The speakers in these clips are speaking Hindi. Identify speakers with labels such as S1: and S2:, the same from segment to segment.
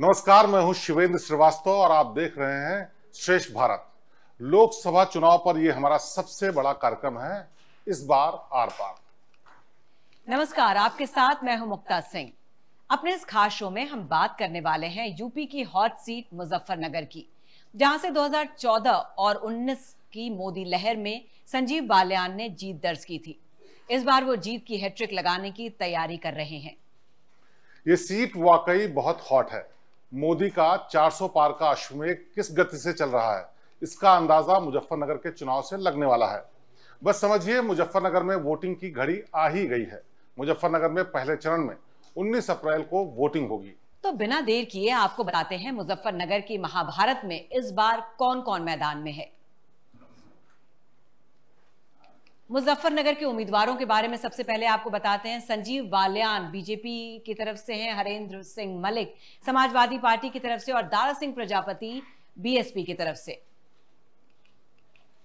S1: नमस्कार मैं हूं शिवेंद्र श्रीवास्तव और आप देख रहे हैं श्रेष्ठ भारत लोकसभा चुनाव पर यह हमारा सबसे बड़ा कार्यक्रम है इस बार आर पार
S2: नमस्कार आपके साथ मैं हूं मुक्ता सिंह अपने इस खास शो में हम बात करने वाले हैं यूपी की हॉट सीट मुजफ्फरनगर की जहां से 2014 और 19 की मोदी लहर में संजीव बालियान ने जीत दर्ज की थी इस बार वो जीत की हैट्रिक लगाने की तैयारी कर रहे हैं
S1: ये सीट वाकई बहुत हॉट है मोदी का 400 पार का अश्वमेघ किस गति से चल रहा है इसका अंदाजा मुजफ्फरनगर के चुनाव से लगने वाला है बस समझिए मुजफ्फरनगर में वोटिंग की घड़ी आ ही गई है मुजफ्फरनगर में पहले चरण में 19 अप्रैल को वोटिंग होगी
S2: तो बिना देर किए आपको बताते हैं मुजफ्फरनगर की महाभारत में इस बार कौन कौन मैदान में है मुजफ्फरनगर के उम्मीदवारों के बारे में सबसे पहले आपको बताते हैं संजीव बाल्यान बीजेपी की तरफ से हैं हरेंद्र सिंह मलिक समाजवादी पार्टी की तरफ से और दारा सिंह प्रजापति बीएसपी की तरफ से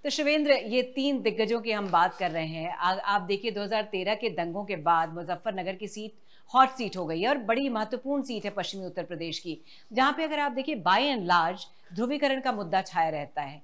S2: तो शिवेंद्र ये तीन दिग्गजों की हम बात कर रहे हैं आ, आप देखिए 2013 के दंगों के बाद मुजफ्फरनगर की सीट हॉट सीट हो गई है और बड़ी महत्वपूर्ण सीट है पश्चिमी उत्तर प्रदेश की जहां पे अगर आप देखिए बाय एंड लार्ज ध्रुवीकरण का मुद्दा छाया रहता है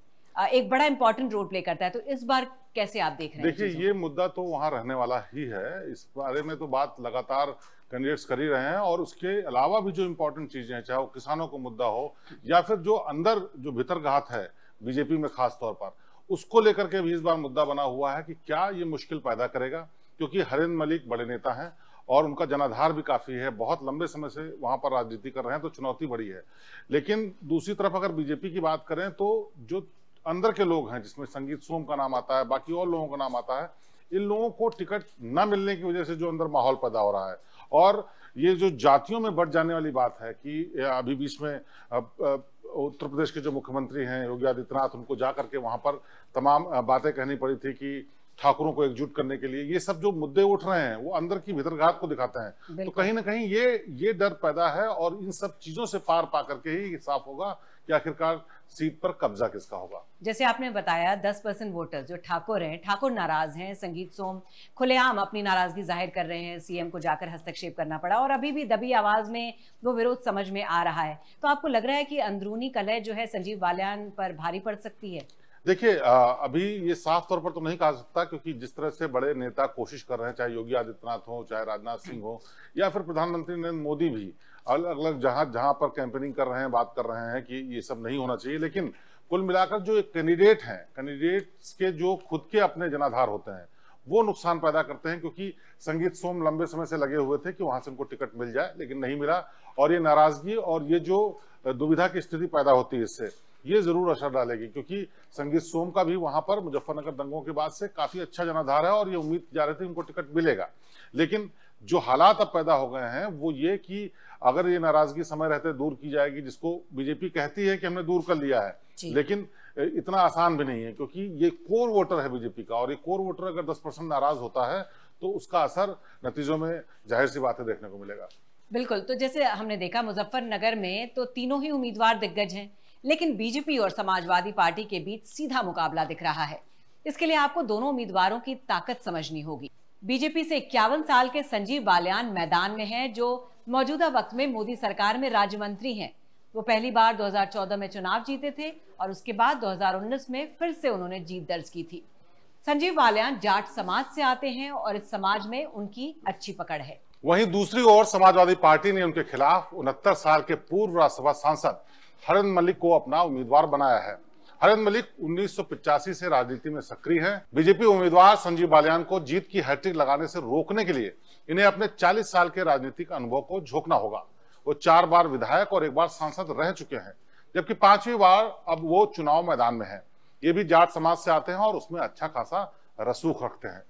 S2: एक बड़ा इंपॉर्टेंट रोल प्ले करता है तो इस बार कैसे आप देख रहे हैं देखिए
S1: ये मुद्दा तो वहाँ रहने वाला ही है इस बारे में तो बात लगातार कैंडिडेट्स कर ही रहे हैं और उसके अलावा भी जो इम्पोर्टेंट चीजें हैं चाहे वो किसानों को मुद्दा हो या फिर जो अंदर जो भीतर घात है बीजेपी में खास तौर पर उसको लेकर के भी इस बार मुद्दा बना हुआ है कि क्या ये मुश्किल पैदा करेगा क्योंकि हरेंद्र मलिक बड़े नेता हैं और उनका जनाधार भी काफी है बहुत लंबे समय से वहां पर राजनीति कर रहे हैं तो चुनौती बड़ी है लेकिन दूसरी तरफ अगर बीजेपी की बात करें तो जो अंदर के लोग हैं जिसमें संगीत सोम का नाम आता है बाकी और लोगों का नाम आता है इन लोगों को टिकट न मिलने की वजह से जो अंदर माहौल पैदा हो रहा है और ये जो जातियों में बढ़ जाने वाली बात है कि अभी बीच में उत्तर प्रदेश के जो मुख्यमंत्री हैं योगी आदित्यनाथ उनको जा करके वहाँ पर तमाम बातें कहनी पड़ी थी कि ठाकुरों को एकजुट करने के लिए ये सब जो मुद्दे उठ रहे हैं वो अंदर की भितरघात को दिखाते हैं तो कहीं ना कहीं ये ये डर पैदा है और इन सब चीजों से पार पा करके ही साफ होगा कि आखिरकार सीट पर कब्जा किसका होगा
S2: जैसे आपने बताया 10 परसेंट वोटर्स जो ठाकुर हैं ठाकुर नाराज हैं संगीत सोम खुलेआम अपनी नाराजगी जाहिर कर रहे हैं सीएम को जाकर हस्तक्षेप करना पड़ा और अभी भी दबी आवाज में वो विरोध समझ में आ रहा है तो आपको लग रहा है कि अंदरूनी कलह जो है संजीव बाल्यान पर भारी पड़ सकती है
S1: देखिए अभी ये साफ तौर पर तो नहीं कहा सकता क्योंकि जिस तरह से बड़े नेता कोशिश कर रहे हैं चाहे योगी आदित्यनाथ हो चाहे राजनाथ सिंह हो या फिर प्रधानमंत्री नरेंद्र मोदी भी अलग अलग जहां जहां पर कैंपेनिंग कर रहे हैं बात कर रहे हैं कि ये सब नहीं होना चाहिए लेकिन कुल मिलाकर जो एक कैंडिडेट हैं कैंडिडेट्स के जो खुद के अपने जनाधार होते हैं वो नुकसान पैदा करते हैं क्योंकि संगीत सोम लंबे समय से लगे हुए थे कि वहां से उनको टिकट मिल जाए लेकिन नहीं मिला और ये नाराजगी और ये जो दुविधा की स्थिति पैदा होती है इससे ये जरूर असर डालेगी क्योंकि संगीत सोम का भी वहां पर मुजफ्फरनगर दंगों के बाद से काफी अच्छा जनाधार है और ये उम्मीद जा रही थी उनको टिकट मिलेगा लेकिन जो हालात अब पैदा हो गए हैं वो ये कि अगर ये नाराजगी समय रहते दूर की जाएगी जिसको बीजेपी कहती है कि हमने दूर कर लिया है लेकिन इतना आसान भी नहीं है क्योंकि ये कोर वोटर है बीजेपी का और ये कोर वोटर अगर 10 परसेंट नाराज होता है तो उसका असर नतीजों में जाहिर सी बातें देखने को मिलेगा
S2: बिल्कुल तो जैसे हमने देखा मुजफ्फरनगर में तो तीनों ही उम्मीदवार दिग्गज हैं लेकिन बीजेपी और समाजवादी पार्टी के बीच सीधा मुकाबला दिख रहा है इसके लिए आपको दोनों उम्मीदवारों की ताकत समझनी होगी बीजेपी से इक्यावन साल के संजीव बालियान मैदान में हैं जो मौजूदा वक्त में मोदी सरकार में राज्य मंत्री हैं वो पहली बार 2014 में चुनाव जीते थे और उसके बाद 2019 में फिर से उन्होंने जीत दर्ज की थी संजीव बालियान जाट समाज से आते हैं और इस समाज में उनकी अच्छी पकड़ है
S1: वहीं दूसरी ओर समाजवादी पार्टी ने उनके खिलाफ उनहत्तर साल के पूर्व राज्यसभा सांसद हरन मलिक को अपना उम्मीदवार बनाया है हरन मलिक उन्नीस से राजनीति में सक्रिय हैं। बीजेपी उम्मीदवार संजीव बालियान को जीत की हैट्रिक लगाने से रोकने के लिए इन्हें अपने 40 साल के राजनीतिक अनुभव को झोंकना होगा वो चार बार विधायक और एक बार सांसद रह चुके हैं जबकि पांचवी बार अब वो चुनाव मैदान में है ये भी जाट समाज से आते हैं और उसमें अच्छा खासा रसूख रखते हैं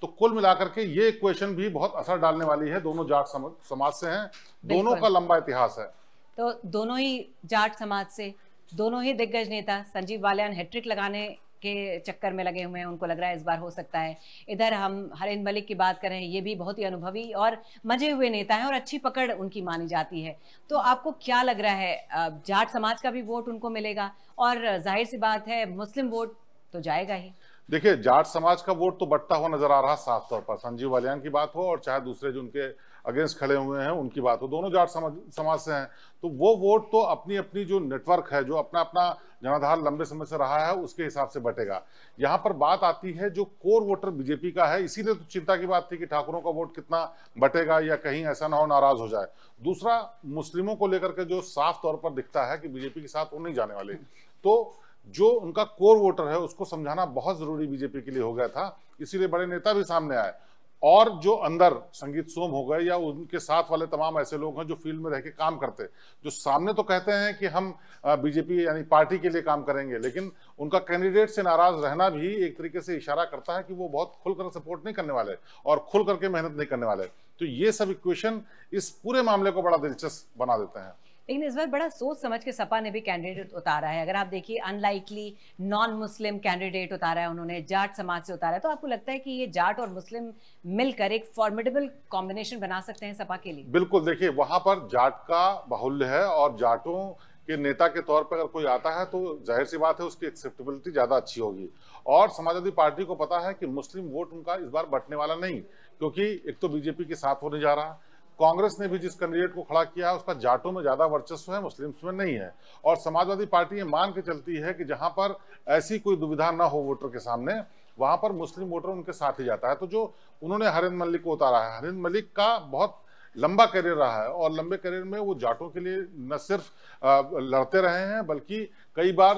S1: तो कुल मिलाकर के ये क्वेश्चन भी बहुत असर डालने वाली है दोनों जाट समाज से हैं दोनों का लंबा इतिहास है
S2: तो दोनों ही जाट समाज से दोनों ही दिग्गज नेता संजीव बालियान हैट्रिक लगाने के चक्कर में लगे हुए हैं उनको लग रहा है इस बार हो सकता है इधर हम हरेंद्र मलिक की बात करें ये भी बहुत ही अनुभवी और मजे हुए नेता हैं और अच्छी पकड़ उनकी मानी जाती है तो आपको क्या लग रहा है जाट समाज का भी वोट उनको मिलेगा और जाहिर सी बात है मुस्लिम वोट तो जाएगा ही
S1: देखिये जाट समाज का वोट तो बढ़ता हुआ नजर आ रहा साफ तौर पर संजीव वालियान की बात हो और चाहे दूसरे जो उनके अगेंस्ट खड़े हुए हैं उनकी बात हो दोनों जाट समाज समाज से हैं तो वो वोट तो अपनी अपनी जो नेटवर्क है जो अपना अपना जनाधार लंबे समय से रहा है उसके हिसाब से बटेगा यहाँ पर बात आती है जो कोर वोटर बीजेपी का है इसीलिए तो चिंता की बात थी कि ठाकुरों का वोट कितना बटेगा या कहीं ऐसा ना हो नाराज हो जाए दूसरा मुस्लिमों को लेकर के जो साफ तौर पर दिखता है कि बीजेपी के साथ वो नहीं जाने वाले तो जो उनका कोर वोटर है उसको समझाना बहुत जरूरी बीजेपी के लिए हो गया था इसीलिए बड़े नेता भी सामने आए और जो अंदर संगीत सोम हो गए या उनके साथ वाले तमाम ऐसे लोग हैं जो फील्ड में रह के काम करते जो सामने तो कहते हैं कि हम बीजेपी यानी पार्टी के लिए काम करेंगे लेकिन उनका कैंडिडेट से नाराज रहना भी एक तरीके से इशारा करता है कि वो बहुत खुलकर सपोर्ट नहीं करने वाले और खुल करके मेहनत नहीं करने वाले तो ये सब इक्वेशन इस पूरे मामले को बड़ा दिलचस्प बना देते हैं
S2: लेकिन इस बार बड़ा सोच समझ के सपा ने भी कैंडिडेट उतारा है अगर आप देखिए अनलाइकली नॉन मुस्लिम कैंडिडेट उतारा है उन्होंने जाट समाज से उतारा है तो आपको लगता है कि ये जाट और मुस्लिम मिलकर एक फॉर्मेटेबल कॉम्बिनेशन बना सकते हैं सपा के लिए
S1: बिल्कुल देखिए वहां पर जाट का बाहुल्य है और जाटों के नेता के तौर पर अगर कोई आता है तो जाहिर सी बात है उसकी एक्सेप्टेबिलिटी ज़्यादा अच्छी होगी और समाजवादी पार्टी को पता है कि मुस्लिम वोट उनका इस बार बटने वाला नहीं क्योंकि एक तो बीजेपी के साथ होने जा रहा है कांग्रेस ने भी जिस कैंडिडेट को खड़ा किया है उसका जाटों में ज़्यादा वर्चस्व है मुस्लिम्स में नहीं है और समाजवादी पार्टी ये मान के चलती है कि जहाँ पर ऐसी कोई दुविधा ना हो वोटर के सामने वहाँ पर मुस्लिम वोटर उनके साथ ही जाता है तो जो उन्होंने हरिंद मलिक को उतारा है हरिंद मलिक का बहुत लंबा करियर रहा है और लंबे करियर में वो जाटों के लिए न सिर्फ लड़ते रहे हैं बल्कि कई बार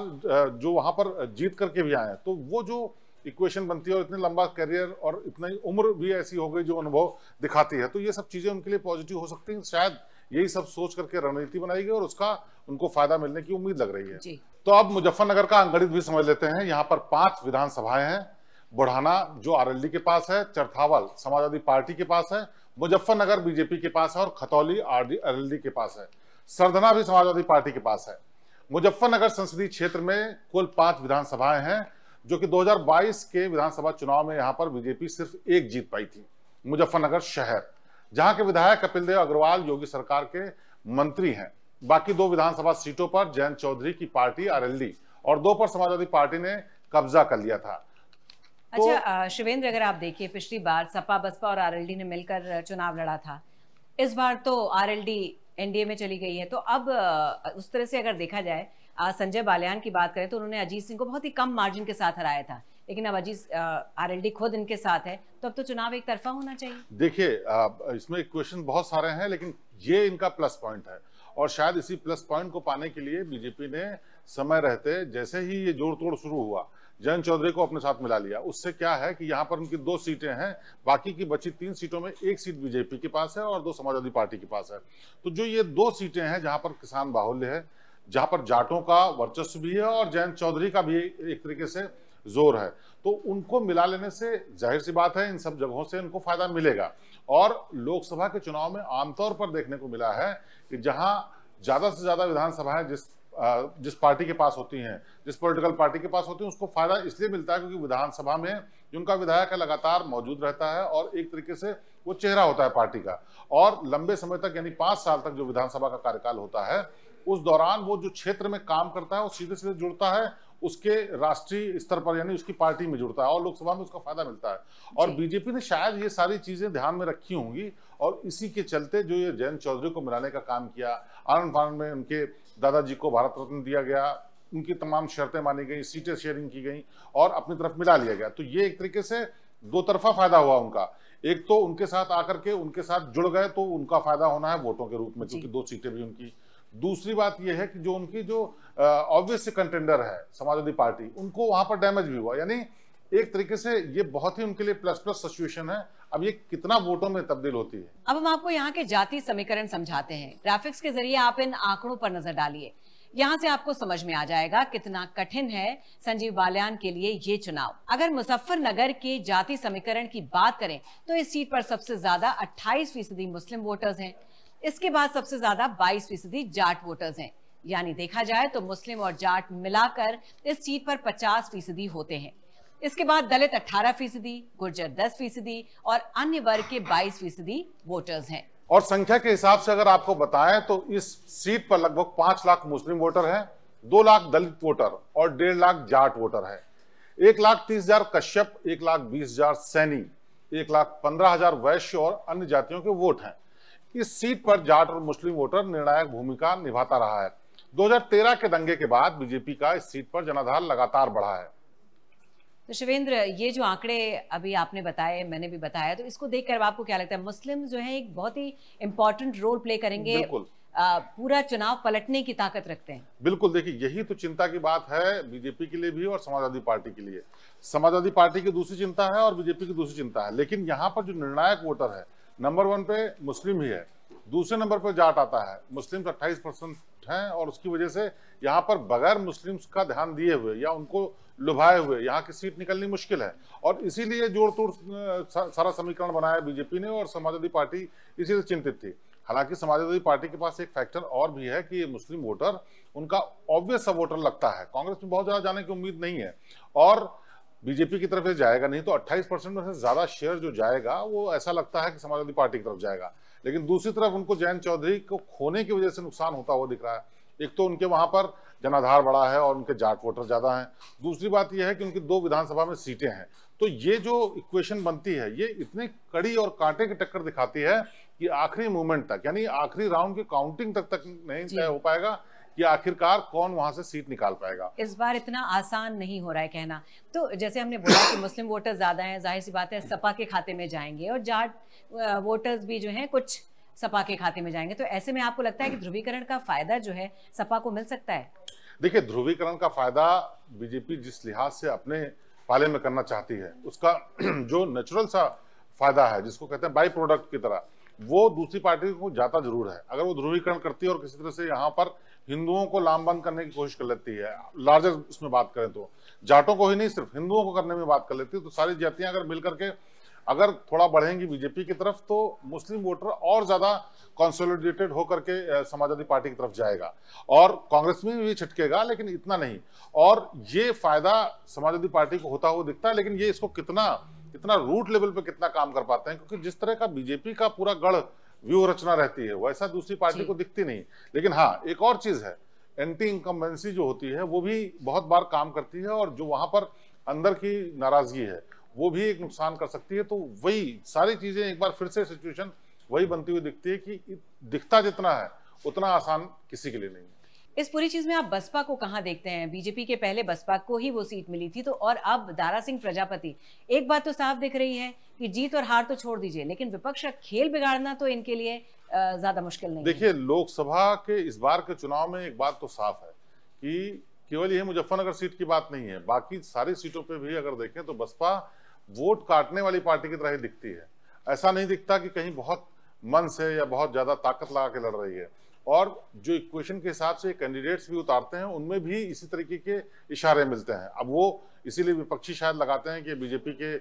S1: जो वहाँ पर जीत करके भी आए हैं तो वो जो इक्वेशन बनती है और इतने लंबा करियर और इतनी उम्र भी ऐसी हो गई जो अनुभव दिखाती है तो ये सब चीज़ें उनके लिए पॉजिटिव हो सकती हैं शायद यही सब सोच करके रणनीति बनाई गई और उसका उनको फायदा मिलने की उम्मीद लग रही है तो अब मुजफ्फरनगर का अंगणित भी समझ लेते हैं यहाँ पर पांच विधानसभाएं हैं बुढ़ाना जो आर के पास है चरथावल समाजवादी पार्टी के पास है मुजफ्फरनगर बीजेपी के पास है और खतौली आरएलडी के पास है सरधना भी समाजवादी पार्टी के पास है मुजफ्फरनगर संसदीय क्षेत्र में कुल पांच विधानसभाएं हैं जो कि 2022 के विधानसभा चुनाव में यहाँ पर बीजेपी सिर्फ एक जीत पाई थी मुजफ्फरनगर शहर जहां के विधायक कपिल देव अग्रवाल योगी सरकार के मंत्री हैं बाकी दो विधानसभा सीटों पर जयंत चौधरी की पार्टी आरएलडी और दो पर समाजवादी पार्टी ने कब्जा कर लिया था
S2: तो अच्छा शिवेंद्र अगर आप देखिए पिछली बार सपा बसपा और आर ने मिलकर चुनाव लड़ा था इस बार तो आरएलडी एनडीए में चली गई है तो अब उस तरह से अगर देखा जाए संजय बालियान की बात करें तो उन्होंने अजीत सिंह को बहुत ही कम मार्जिन के साथ हराया था लेकिन अब अजीत आरएलडी खुद इनके साथ है तो अब तो चुनाव एक तरफा होना चाहिए
S1: देखिए इसमें क्वेश्चन बहुत सारे हैं लेकिन ये इनका प्लस पॉइंट है और शायद इसी प्लस पॉइंट को पाने के लिए बीजेपी ने समय रहते जैसे ही ये जोड़ तोड़ शुरू हुआ जयंत चौधरी को अपने साथ मिला लिया उससे क्या है कि यहाँ पर उनकी दो सीटें हैं बाकी की बची तीन सीटों में एक सीट बीजेपी के पास है और दो समाजवादी पार्टी के पास है तो जो ये दो सीटें हैं जहाँ पर किसान बाहुल्य है जहां पर जाटों का वर्चस्व भी है और जयंत चौधरी का भी एक तरीके से जोर है तो उनको मिला लेने से जाहिर सी बात है इन सब जगहों से इनको फायदा मिलेगा और लोकसभा के चुनाव में आमतौर पर देखने को मिला है कि जहां ज्यादा से ज्यादा विधानसभाएं जिस जिस पार्टी के पास होती हैं जिस पॉलिटिकल पार्टी के पास होती है उसको फायदा इसलिए मिलता है क्योंकि विधानसभा में उनका विधायक है लगातार मौजूद रहता है और एक तरीके से वो चेहरा होता है पार्टी का और लंबे समय तक यानी पांच साल तक जो विधानसभा का कार्यकाल होता है उस दौरान वो जो क्षेत्र में काम करता है वो सीधे सीधे जुड़ता है उसके राष्ट्रीय स्तर पर यानी उसकी पार्टी में जुड़ता है और लोकसभा में उसका फायदा मिलता है और बीजेपी ने शायद ये सारी चीजें ध्यान में रखी होंगी और इसी के चलते जो ये जयंत चौधरी को मिलाने का काम किया आनंद फानंद में उनके दादाजी को भारत रत्न दिया गया उनकी तमाम शर्तें मानी गई सीटें शेयरिंग की गई और अपनी तरफ मिला लिया गया तो ये एक तरीके से दो तरफा फायदा हुआ उनका एक तो उनके साथ आकर के उनके साथ जुड़ गए तो उनका फायदा होना है वोटों के रूप में क्योंकि दो सीटें भी उनकी दूसरी बात यह है कि जो उनकी जो ऑब्वियस कंटेंडर है समाजवादी पार्टी उनको वहां पर डैमेज भी हुआ यानी एक तरीके से ये बहुत ही उनके लिए प्लस प्लस सिचुएशन है अब ये कितना वोटों में तब्दील होती है
S2: अब हम आपको यहाँ के जाति समीकरण समझाते हैं ग्राफिक्स के जरिए आप इन आंकड़ों पर नजर डालिए यहाँ से आपको समझ में आ जाएगा कितना कठिन है संजीव बालियान के लिए ये चुनाव अगर मुजफ्फरनगर के जाति समीकरण की बात करें तो इस सीट पर सबसे ज्यादा 28 फीसदी मुस्लिम वोटर्स हैं इसके बाद सबसे ज्यादा बाईस फीसदी जाट वोटर्स हैं यानी देखा जाए तो मुस्लिम और जाट मिलाकर इस सीट पर 50 फीसदी होते हैं इसके बाद दलित 18 फीसदी गुर्जर 10 फीसदी और अन्य वर्ग के 22 फीसदी वोटर्स हैं
S1: और संख्या के हिसाब से अगर आपको बताएं तो इस सीट पर लगभग पांच लाख मुस्लिम वोटर हैं दो लाख दलित वोटर और डेढ़ लाख जाट वोटर हैं एक लाख तीस हजार कश्यप एक लाख बीस हजार सैनी एक लाख पंद्रह हजार वैश्य और अन्य जातियों के वोट हैं इस सीट पर जाट और मुस्लिम वोटर निर्णायक भूमिका निभाता रहा है 2013 के दंगे के बाद बीजेपी का इस सीट पर जनाधार लगातार बढ़ा है
S2: तो शिवेंद्र ये जो आंकड़े अभी आपने बताए मैंने भी बताया तो इसको देखकर आपको क्या लगता है मुस्लिम जो है एक बहुत ही इम्पोर्टेंट रोल प्ले करेंगे आ, पूरा चुनाव पलटने की ताकत रखते हैं
S1: बिल्कुल देखिए यही तो चिंता की बात है बीजेपी के लिए भी और समाजवादी पार्टी के लिए समाजवादी पार्टी की दूसरी चिंता है और बीजेपी की दूसरी चिंता है लेकिन यहाँ पर जो निर्णायक वोटर है नंबर वन पे मुस्लिम ही है दूसरे नंबर पर जाट आता है मुस्लिम अट्ठाईस परसेंट हैं और उसकी वजह से यहाँ पर बगैर मुस्लिम्स का ध्यान दिए हुए या उनको लुभाए हुए यहाँ की सीट निकलनी मुश्किल है और इसीलिए जोड़ तोड़ सारा समीकरण बनाया बीजेपी ने और समाजवादी पार्टी इसी से चिंतित थी हालांकि समाजवादी पार्टी के पास एक फैक्टर और भी है कि ये मुस्लिम वोटर उनका ऑब्वियस वोटर लगता है कांग्रेस में बहुत ज़्यादा जाने की उम्मीद नहीं है और बीजेपी की तरफ से जाएगा नहीं तो 28 परसेंट में से ज्यादा शेयर जो जाएगा वो ऐसा लगता है कि समाजवादी पार्टी की तरफ जाएगा लेकिन दूसरी तरफ उनको जयंत चौधरी को खोने की वजह से नुकसान होता हुआ दिख रहा है एक तो उनके वहां पर जनाधार बड़ा है और उनके जाट वोटर ज्यादा हैं दूसरी बात यह है कि उनकी दो विधानसभा में सीटें हैं तो ये जो इक्वेशन बनती है ये इतनी कड़ी और कांटे की टक्कर दिखाती है कि आखिरी मूवमेंट तक यानी आखिरी राउंड के काउंटिंग तक तक नहीं तय हो पाएगा कि आखिरकार कौन वहां से सीट निकाल पाएगा
S2: इस बार इतना आसान नहीं हो रहा है कहना तो जैसे हमने बोला कि मुस्लिम वोटर्स ज्यादा हैं जाहिर सी बात है सपा के खाते में जाएंगे और जाट वोटर्स भी जो हैं कुछ सपा के खाते में जाएंगे तो ऐसे में आपको लगता है कि ध्रुवीकरण का फायदा जो है सपा को मिल सकता है
S1: देखिए ध्रुवीकरण का फायदा बीजेपी जिस लिहाज से अपने पाले में करना चाहती है उसका जो नेचुरल सा फायदा है जिसको कहते हैं बाई प्रोडक्ट की तरह वो दूसरी पार्टी को जाता जरूर है अगर वो ध्रुवीकरण करती है और किसी तरह से यहाँ पर हिंदुओं को लामबंद करने की कोशिश कर लेती है लार्जर उसमें बात करें तो जाटों को ही नहीं सिर्फ हिंदुओं को करने में बात कर लेती है तो सारी जातियां अगर मिल करके अगर थोड़ा बढ़ेंगी बीजेपी की तरफ तो मुस्लिम वोटर और ज़्यादा कॉन्सोलिडेटेड होकर के समाजवादी पार्टी की तरफ जाएगा और कांग्रेस में भी छिटकेगा लेकिन इतना नहीं और ये फायदा समाजवादी पार्टी को होता हुआ दिखता है लेकिन ये इसको कितना कितना रूट लेवल पे कितना काम कर पाते हैं क्योंकि जिस तरह का बीजेपी का पूरा गढ़ व्यूह रचना रहती है वैसा दूसरी पार्टी को दिखती नहीं लेकिन हाँ एक और चीज है एंटी इनकम्बेंसी जो होती है वो भी बहुत बार काम करती है और जो वहां पर अंदर की नाराजगी है वो भी एक नुकसान कर सकती है तो वही सारी चीजें एक बार फिर से सिचुएशन वही बनती हुई दिखती है कि दिखता जितना है उतना आसान किसी के लिए नहीं है
S2: इस पूरी चीज में आप बसपा को कहा देखते हैं बीजेपी के पहले बसपा को ही वो सीट मिली थी तो और अब दारा सिंह प्रजापति एक बात तो साफ दिख रही है कि जीत और हार तो छोड़ दीजिए लेकिन विपक्ष का खेल बिगाड़ना तो इनके लिए ज्यादा मुश्किल नहीं देखिए
S1: लोकसभा के इस बार के चुनाव में एक बात तो साफ है कि केवल यह मुजफ्फरनगर सीट की बात नहीं है बाकी सारी सीटों पर भी अगर देखें तो बसपा वोट काटने वाली पार्टी की तरह ही दिखती है ऐसा नहीं दिखता कि कहीं बहुत मन से या बहुत ज्यादा ताकत लगा के लड़ रही है और जो इक्वेशन के हिसाब से कैंडिडेट्स भी उतारते हैं उनमें भी इसी तरीके के इशारे मिलते हैं अब वो इसीलिए विपक्षी शायद लगाते हैं कि बीजेपी के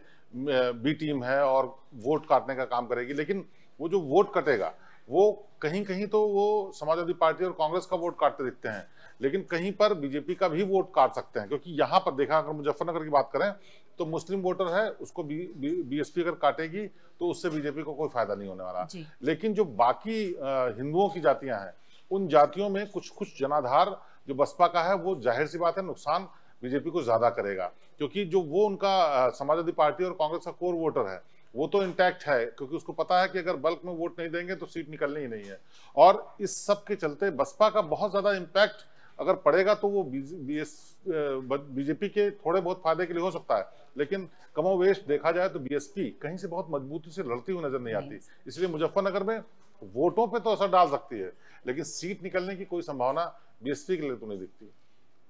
S1: बी टीम है और वोट काटने का काम करेगी लेकिन वो जो वोट कटेगा वो कहीं कहीं तो वो समाजवादी पार्टी और कांग्रेस का वोट काटते दिखते हैं लेकिन कहीं पर बीजेपी का भी वोट काट सकते हैं क्योंकि यहाँ पर देखा अगर मुजफ्फरनगर की बात करें तो मुस्लिम वोटर है उसको बी, बी, अगर काटेगी तो उससे बीजेपी को कोई फायदा नहीं होने वाला लेकिन जो बाकी हिंदुओं की जातियां हैं उन जातियों में कुछ कुछ जनाधार जो बसपा का है वो जाहिर सी बात है नुकसान बीजेपी को ज्यादा करेगा क्योंकि जो वो उनका समाजवादी पार्टी और कांग्रेस का कोर वोटर है वो तो इंटैक्ट है क्योंकि उसको पता है कि अगर बल्क में वोट नहीं देंगे तो सीट निकलनी ही नहीं है और इस सब के चलते बसपा का बहुत ज्यादा इम्पैक्ट अगर पड़ेगा तो वो बीजेपी के थोड़े बहुत फायदे के लिए हो सकता है लेकिन कमोवेश देखा जाए तो बीएसपी कहीं से बहुत मजबूती से लड़ती हुई नजर नहीं आती इसलिए मुजफ्फरनगर में वोटों पे तो असर डाल सकती है लेकिन सीट निकलने की कोई संभावना बीएसपी के लिए तो नहीं दिखती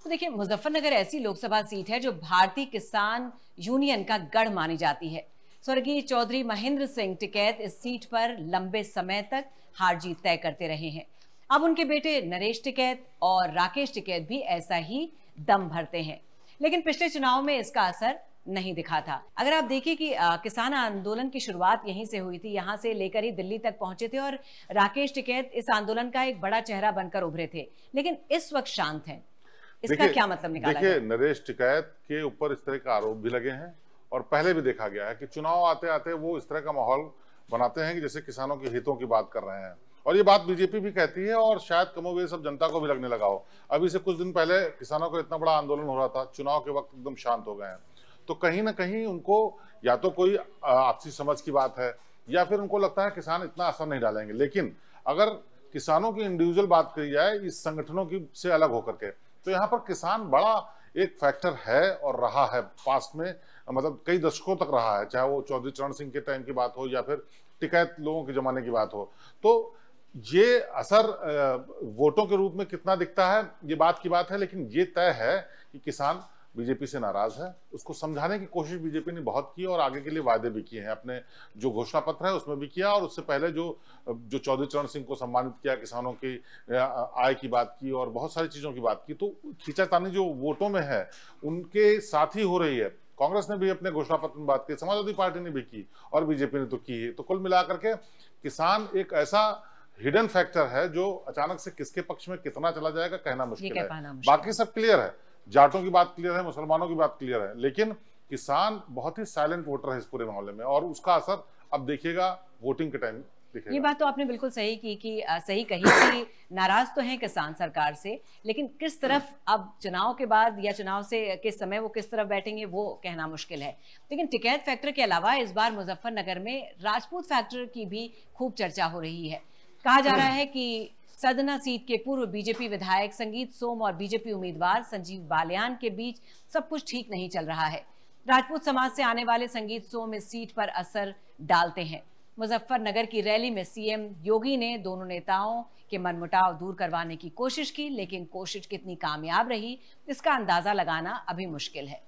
S2: तो देखिए मुजफ्फरनगर ऐसी लोकसभा सीट है जो भारतीय किसान यूनियन का गढ़ मानी जाती है स्वर्गीय चौधरी महेंद्र सिंह टिकैत इस सीट पर लंबे समय तक हार जीत तय करते रहे हैं अब उनके बेटे नरेश टिकैत और राकेश टिकैत भी ऐसा ही दम भरते हैं लेकिन पिछले चुनाव में इसका असर नहीं दिखा था अगर आप देखिए कि आ, किसान आंदोलन की शुरुआत यहीं से हुई थी यहाँ से लेकर ही दिल्ली तक पहुंचे थे और राकेश टिकैत इस आंदोलन का एक बड़ा चेहरा बनकर उभरे थे लेकिन इस वक्त शांत है
S1: इसका क्या मतलब निकाला देखिए नरेश टिकैत के ऊपर इस तरह के आरोप भी लगे हैं और पहले भी देखा गया है कि चुनाव आते आते वो इस तरह का माहौल बनाते हैं कि जैसे किसानों के हितों की बात कर रहे हैं और ये बात बीजेपी भी कहती है और शायद कमोवेश सब जनता को भी लगने लगा हो अभी से कुछ दिन पहले किसानों का इतना बड़ा आंदोलन हो रहा था चुनाव के वक्त एकदम शांत हो गए हैं तो कहीं ना कहीं उनको या तो कोई आपसी समझ की बात है या फिर उनको लगता है किसान इतना असर नहीं डालेंगे लेकिन अगर किसानों की इंडिविजुअल बात करी जाए इस संगठनों की से अलग होकर के तो यहाँ पर किसान बड़ा एक फैक्टर है और रहा है पास्ट में मतलब कई दशकों तक रहा है चाहे वो चौधरी चरण सिंह के टाइम की बात हो या फिर टिकैत लोगों के जमाने की बात हो तो ये असर वोटों के रूप में कितना दिखता है ये बात की बात है लेकिन ये तय है कि किसान बीजेपी से नाराज है उसको समझाने की कोशिश बीजेपी ने बहुत की और आगे के लिए वादे भी किए हैं अपने जो घोषणा पत्र है उसमें भी किया और उससे पहले जो जो चौधरी चरण सिंह को सम्मानित किया किसानों की आय की बात की और बहुत सारी चीज़ों की बात की तो खींचातानी जो वोटों में है उनके साथ ही हो रही है कांग्रेस ने भी अपने घोषणा पत्र में बात की समाजवादी पार्टी ने भी की और बीजेपी ने तो की है तो कुल मिलाकर के किसान एक ऐसा हिडन फैक्टर है जो अचानक से किसके पक्ष में कितना चला जाएगा कहना मुश्किल है मुश्किल। बाकी सब क्लियर है जाटों की बात क्लियर है मुसलमानों की बात क्लियर है लेकिन किसान बहुत ही साइलेंट वोटर है इस पूरे मामले में और उसका असर अब देखिएगा वोटिंग के टाइम ये बात
S2: तो आपने बिल्कुल सही की कि सही कही कि नाराज तो हैं किसान सरकार से लेकिन किस तरफ अब चुनाव के बाद या चुनाव से किस समय वो किस तरफ बैठेंगे वो कहना मुश्किल है लेकिन टिकैत फैक्टर के अलावा इस बार मुजफ्फरनगर में राजपूत फैक्टर की भी खूब चर्चा हो रही है कहा जा रहा है कि सदना सीट के पूर्व बीजेपी विधायक संगीत सोम और बीजेपी उम्मीदवार संजीव बालियान के बीच सब कुछ ठीक नहीं चल रहा है राजपूत समाज से आने वाले संगीत सोम इस सीट पर असर डालते हैं मुजफ्फरनगर की रैली में सीएम योगी ने दोनों नेताओं के मनमुटाव दूर करवाने की कोशिश की लेकिन कोशिश कितनी कामयाब रही इसका अंदाजा लगाना अभी मुश्किल है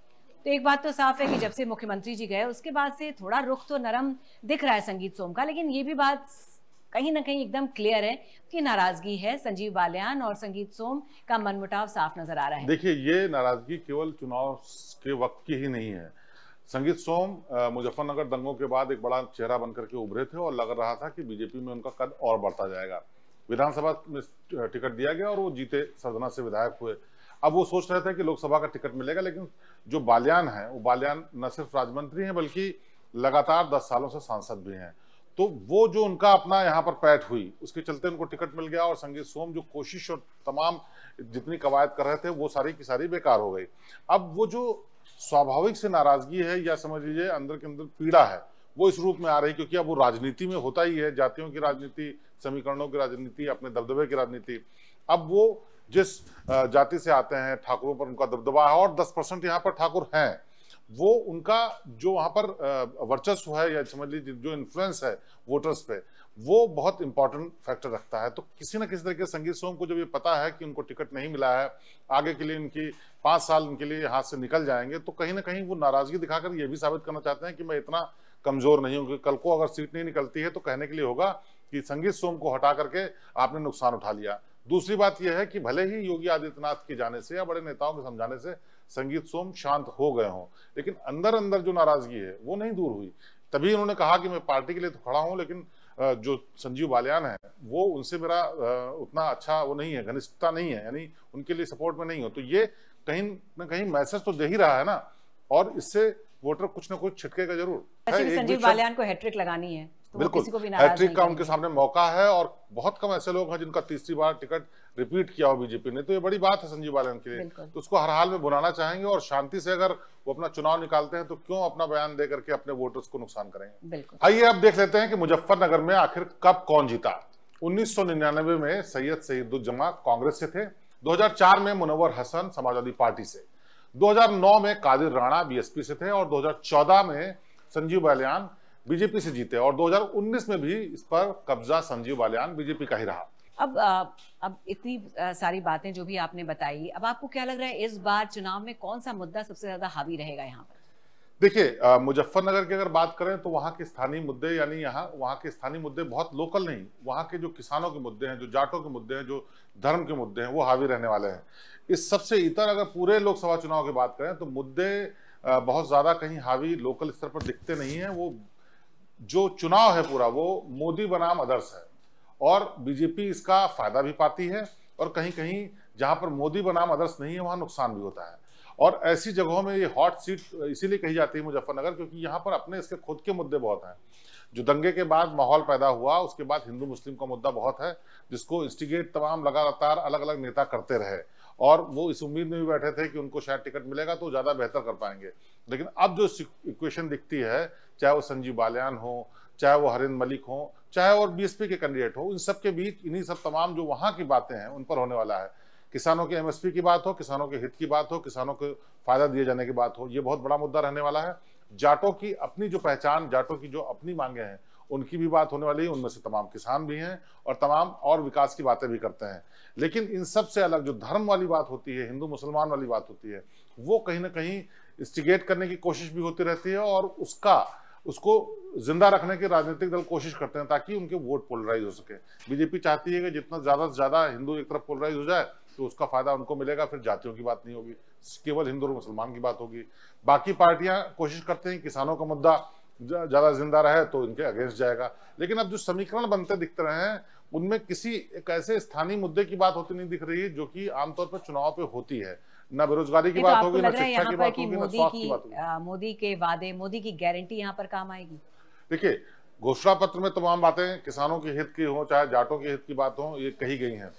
S2: तो एक बात तो साफ है कि जब से मुख्यमंत्री जी गए उसके बाद से थोड़ा रुख तो नरम दिख रहा है संगीत सोम का लेकिन ये भी बात कहीं ना कहीं एकदम क्लियर है कि नाराजगी है संजीव बालियान और संगीत सोम का मनमुटाव साफ नजर आ रहा है
S1: देखिए ये नाराजगी केवल चुनाव के वक्त की ही नहीं है संगीत सोम मुजफ्फरनगर दंगों के बाद एक बड़ा चेहरा बनकर के उभरे थे और लग रहा था कि बीजेपी में उनका कद और बढ़ता जाएगा विधानसभा में टिकट दिया गया और वो जीते सदना से विधायक हुए अब वो सोच रहे थे कि लोकसभा का टिकट मिलेगा लेकिन जो बालियान है वो बालियान न सिर्फ राज्य मंत्री हैं बल्कि लगातार दस सालों से सांसद भी हैं तो वो जो उनका अपना यहाँ पर पैठ हुई उसके चलते उनको टिकट मिल गया और संगीत सोम जो कोशिश और तमाम जितनी कवायद कर रहे थे वो सारी की सारी बेकार हो गई अब वो जो स्वाभाविक से नाराजगी है या समझ लीजिए अंदर के अंदर पीड़ा है वो इस रूप में आ रही क्योंकि अब वो राजनीति में होता ही है जातियों की राजनीति समीकरणों की राजनीति अपने दबदबे की राजनीति अब वो जिस जाति से आते हैं ठाकुरों पर उनका दबदबा है और दस परसेंट यहाँ पर ठाकुर हैं वो उनका जो वहां पर वर्चस्व है या समझ लीजिए जो इन्फ्लुएंस है वोटर्स पे वो बहुत इंपॉर्टेंट फैक्टर रखता है तो किसी ना किसी तरीके संगीत सोम को जब ये पता है कि उनको टिकट नहीं मिला है आगे के लिए इनकी पांच साल उनके लिए हाथ से निकल जाएंगे तो कहीं ना कहीं वो नाराजगी दिखाकर ये भी साबित करना चाहते हैं कि मैं इतना कमज़ोर नहीं हूँ कल को अगर सीट नहीं निकलती है तो कहने के लिए होगा कि संगीत सोम को हटा करके आपने नुकसान उठा लिया दूसरी बात यह है कि भले ही योगी आदित्यनाथ के जाने से या बड़े नेताओं के समझाने से संगीत सोम शांत हो गए हों लेकिन अंदर अंदर जो नाराजगी है वो नहीं दूर हुई तभी उन्होंने कहा कि मैं पार्टी के लिए तो खड़ा हूँ लेकिन जो संजीव बालियान है वो उनसे मेरा उतना अच्छा वो नहीं है घनिष्ठता नहीं है यानी उनके लिए सपोर्ट में नहीं हो तो ये कहीं ना कहीं मैसेज तो दे ही रहा है ना और इससे वोटर कुछ ना कुछ छिटकेगा जरूर अच्छा, संजीव बालियान
S2: को हैट्रिक लगानी है तो बिल्कुल हैट्रिक का
S1: उनके सामने मौका है और बहुत कम ऐसे लोग हैं जिनका तीसरी बार टिकट रिपीट किया हो बीजेपी ने तो ये बड़ी बात है संजीव बालन के लिए तो उसको हर हाल में बुलाना चाहेंगे और शांति से अगर वो अपना चुनाव निकालते हैं तो क्यों अपना बयान दे करके अपने वोटर्स को नुकसान करेंगे आइए अब देख लेते हैं कि मुजफ्फरनगर में आखिर कब कौन जीता उन्नीस में सैयद सईदुजमा कांग्रेस से थे दो में मुनवर हसन समाजवादी पार्टी से 2009 में कादिर राणा बीएसपी से थे और 2014 में संजीव बलियान बीजेपी से जीते और 2019 में भी इस पर कब्जा संजीव बालियान बीजेपी का ही रहा
S2: अब अब इतनी सारी बातें जो भी आपने बताई अब आपको क्या लग रहा है इस बार चुनाव में कौन सा मुद्दा सबसे ज्यादा हावी रहेगा यहाँ पर
S1: देखिए मुजफ्फरनगर की अगर बात करें तो वहाँ के स्थानीय मुद्दे यानी यहाँ वहाँ के स्थानीय मुद्दे बहुत लोकल नहीं वहाँ के जो किसानों के मुद्दे हैं जो जाटों के मुद्दे हैं जो धर्म के मुद्दे हैं वो हावी रहने वाले हैं इस सबसे इतर अगर पूरे लोकसभा चुनाव की बात करें तो मुद्दे बहुत ज़्यादा कहीं हावी लोकल स्तर पर दिखते नहीं है वो जो चुनाव है पूरा वो मोदी बनाम अदर्स है और बीजेपी इसका फायदा भी पाती है और कहीं कहीं जहां पर मोदी बनाम अदर्स नहीं है वहां नुकसान भी होता है और ऐसी जगहों में ये हॉट सीट इसीलिए कही जाती है मुजफ्फरनगर क्योंकि यहाँ पर अपने इसके खुद के मुद्दे बहुत हैं जो दंगे के बाद माहौल पैदा हुआ उसके बाद हिंदू मुस्लिम का मुद्दा बहुत है जिसको इंस्टिगेट तमाम लगातार अलग अलग नेता करते रहे और वो इस उम्मीद में भी बैठे थे कि उनको शायद टिकट मिलेगा तो ज़्यादा बेहतर कर पाएंगे लेकिन अब जो इक्वेशन दिखती है चाहे वो संजीव बालियान हो चाहे वो हरिंद मलिक हो चाहे और बीएसपी के कैंडिडेट हो इन सब के बीच इन्हीं सब तमाम जो वहाँ की बातें हैं उन पर होने वाला है किसानों के एमएसपी की बात हो किसानों के हित की बात हो किसानों को फायदा दिए जाने की बात हो ये बहुत बड़ा मुद्दा रहने वाला है जाटों की अपनी जो पहचान जाटों की जो अपनी मांगे हैं उनकी भी बात होने वाली है उनमें से तमाम किसान भी हैं और तमाम और विकास की बातें भी करते हैं लेकिन इन सब से अलग जो धर्म वाली बात होती है हिंदू मुसलमान वाली बात होती है वो कहीं ना कहीं इंस्टिगेट करने की कोशिश भी होती रहती है और उसका उसको जिंदा रखने की राजनीतिक दल कोशिश करते हैं ताकि उनके वोट पोलराइज हो सके बीजेपी चाहती है कि जितना ज़्यादा से ज़्यादा हिंदू एक तरफ पोलराइज हो जाए तो उसका फ़ायदा उनको मिलेगा फिर जातियों की बात नहीं होगी केवल हिंदू और मुसलमान की बात होगी बाकी पार्टियां कोशिश करते हैं किसानों का मुद्दा ज़्यादा जिंदा रहे तो इनके अगेंस्ट जाएगा लेकिन अब जो समीकरण बनते दिख रहे हैं उनमें किसी एक ऐसे स्थानीय मुद्दे की बात होती नहीं दिख रही है जो कि आमतौर पर चुनाव पे होती है ना बेरोजगारी की तो बात होगी ना शिक्षा की बात होगी ना स्वास्थ्य की बात
S2: होगी मोदी के वादे मोदी की गारंटी यहाँ पर काम आएगी
S1: देखिए घोषणा पत्र में तमाम बातें किसानों के हित की हो चाहे जाटों के हित की बात हो ये कही गई है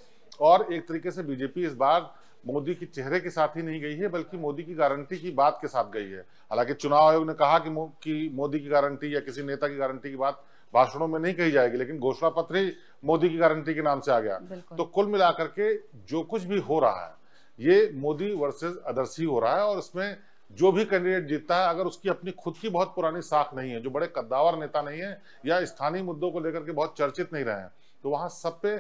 S1: और एक तरीके से बीजेपी इस बार मोदी के चेहरे के साथ ही नहीं गई है बल्कि मोदी की गारंटी की बात के साथ गई है हालांकि चुनाव आयोग ने कहा कि, मो, कि मोदी की गारंटी या किसी नेता की गारंटी की बात भाषणों में नहीं कही जाएगी लेकिन घोषणा पत्र ही मोदी की गारंटी के नाम से आ गया तो कुल मिलाकर के जो कुछ भी हो रहा है ये मोदी वर्सेज अदर्स ही हो रहा है और इसमें जो भी कैंडिडेट जीतता है अगर उसकी अपनी खुद की बहुत पुरानी साख नहीं है जो बड़े कद्दावर नेता नहीं है या स्थानीय मुद्दों को लेकर के बहुत चर्चित नहीं रहे हैं तो वहां सब पे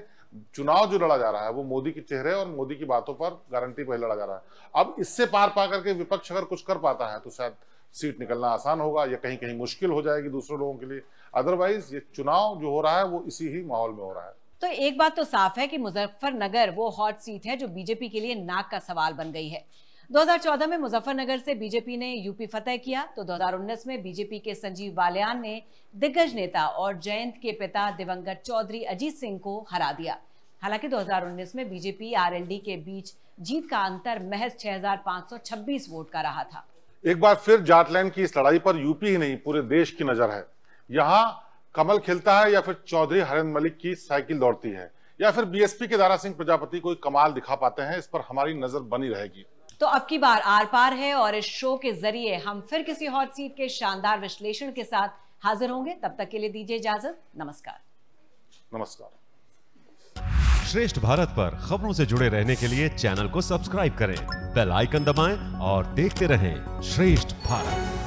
S1: चुनाव जो लड़ा जा रहा है वो मोदी के चेहरे और मोदी की बातों पर गारंटी पर लड़ा जा रहा है अब इससे पार पा करके विपक्ष अगर कुछ कर पाता है तो शायद सीट निकलना आसान होगा या कहीं कहीं मुश्किल हो जाएगी दूसरे लोगों के लिए अदरवाइज ये चुनाव जो हो रहा है वो इसी ही माहौल में हो रहा है
S2: तो एक बात तो साफ है कि मुजफ्फरनगर वो हॉट सीट है जो बीजेपी के लिए नाक का सवाल बन गई है 2014 में मुजफ्फरनगर से बीजेपी ने यूपी फतेह किया तो 2019 में बीजेपी के संजीव बालियान ने दिग्गज नेता और जयंत के पिता दिवंगत चौधरी अजीत सिंह को हरा दिया हालांकि 2019 में बीजेपी आरएलडी के बीच जीत का अंतर महज 6,526 वोट का रहा था
S1: एक बार फिर जाटलैंड की इस लड़ाई पर यूपी ही नहीं पूरे देश की नजर है यहाँ कमल खिलता है या फिर चौधरी हरेंद्र मलिक की साइकिल दौड़ती है या फिर बीएसपी के दारा सिंह प्रजापति कोई कमाल दिखा पाते हैं इस पर हमारी नजर बनी रहेगी
S2: तो अब की बार आर पार है और इस शो के जरिए हम फिर किसी हॉट सीट के शानदार विश्लेषण के साथ हाजिर होंगे तब तक के लिए दीजिए इजाजत नमस्कार
S1: नमस्कार श्रेष्ठ भारत पर खबरों से जुड़े रहने के लिए चैनल को सब्सक्राइब करें बेल आइकन दबाएं और देखते रहें श्रेष्ठ भारत